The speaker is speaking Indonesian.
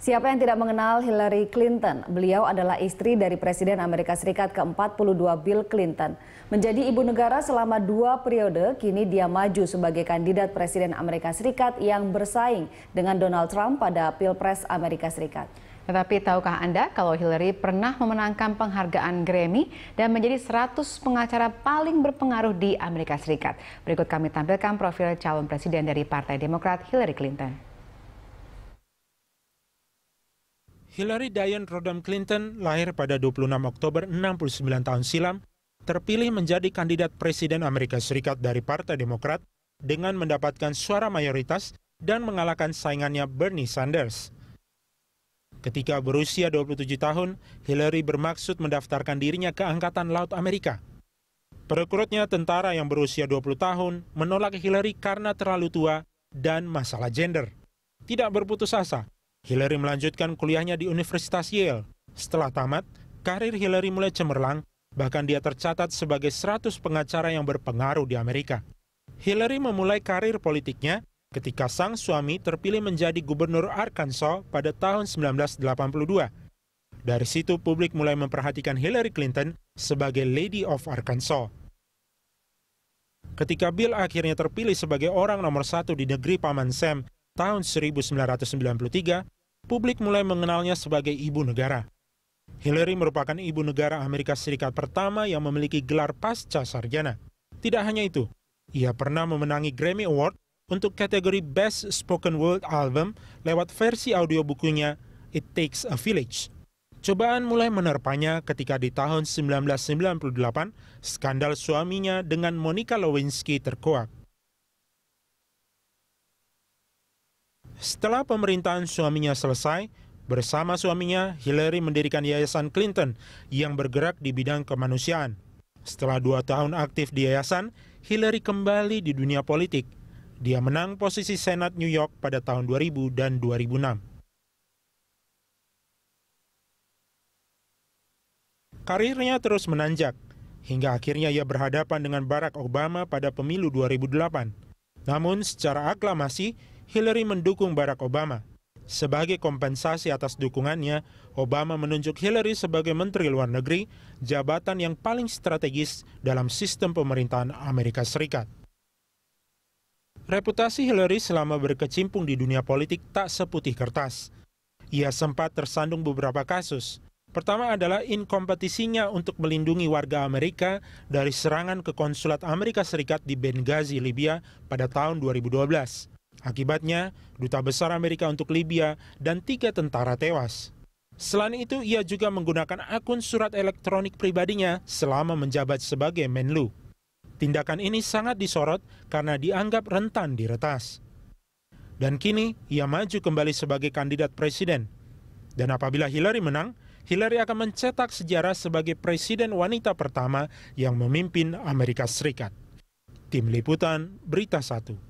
Siapa yang tidak mengenal Hillary Clinton? Beliau adalah istri dari Presiden Amerika Serikat ke-42 Bill Clinton. Menjadi ibu negara selama dua periode, kini dia maju sebagai kandidat Presiden Amerika Serikat yang bersaing dengan Donald Trump pada Pilpres Amerika Serikat. Tetapi tahukah Anda kalau Hillary pernah memenangkan penghargaan Grammy dan menjadi 100 pengacara paling berpengaruh di Amerika Serikat? Berikut kami tampilkan profil calon presiden dari Partai Demokrat Hillary Clinton. Hillary Diane Rodham Clinton lahir pada 26 Oktober 69 tahun silam, terpilih menjadi kandidat presiden Amerika Serikat dari Partai Demokrat dengan mendapatkan suara mayoritas dan mengalahkan saingannya Bernie Sanders. Ketika berusia 27 tahun, Hillary bermaksud mendaftarkan dirinya ke Angkatan Laut Amerika. Perekrutnya tentara yang berusia 20 tahun menolak Hillary karena terlalu tua dan masalah gender. Tidak berputus asa, Hillary melanjutkan kuliahnya di Universitas Yale. Setelah tamat, karir Hillary mulai cemerlang, bahkan dia tercatat sebagai 100 pengacara yang berpengaruh di Amerika. Hillary memulai karir politiknya ketika sang suami terpilih menjadi gubernur Arkansas pada tahun 1982. Dari situ publik mulai memperhatikan Hillary Clinton sebagai Lady of Arkansas. Ketika Bill akhirnya terpilih sebagai orang nomor satu di negeri Paman Sam tahun 1993, publik mulai mengenalnya sebagai ibu negara. Hillary merupakan ibu negara Amerika Serikat pertama yang memiliki gelar pasca sarjana. Tidak hanya itu, ia pernah memenangi Grammy Award untuk kategori Best Spoken Word Album lewat versi audio bukunya It Takes a Village. Cobaan mulai menerpanya ketika di tahun 1998 skandal suaminya dengan Monica Lewinsky terkuak. Setelah pemerintahan suaminya selesai, bersama suaminya Hillary mendirikan Yayasan Clinton yang bergerak di bidang kemanusiaan. Setelah dua tahun aktif di yayasan, Hillary kembali di dunia politik. Dia menang posisi Senat New York pada tahun 2000 dan 2006. Karirnya terus menanjak, hingga akhirnya ia berhadapan dengan Barack Obama pada pemilu 2008. Namun secara aklamasi, Hillary mendukung Barack Obama. Sebagai kompensasi atas dukungannya, Obama menunjuk Hillary sebagai Menteri Luar Negeri, jabatan yang paling strategis dalam sistem pemerintahan Amerika Serikat. Reputasi Hillary selama berkecimpung di dunia politik tak seputih kertas. Ia sempat tersandung beberapa kasus. Pertama adalah inkompetisinya untuk melindungi warga Amerika dari serangan ke konsulat Amerika Serikat di Benghazi, Libya pada tahun 2012. Akibatnya, Duta Besar Amerika untuk Libya dan tiga tentara tewas. Selain itu, ia juga menggunakan akun surat elektronik pribadinya selama menjabat sebagai Menlu. Tindakan ini sangat disorot karena dianggap rentan diretas. Dan kini, ia maju kembali sebagai kandidat presiden. Dan apabila Hillary menang, Hillary akan mencetak sejarah sebagai presiden wanita pertama yang memimpin Amerika Serikat. Tim Liputan, Berita Satu.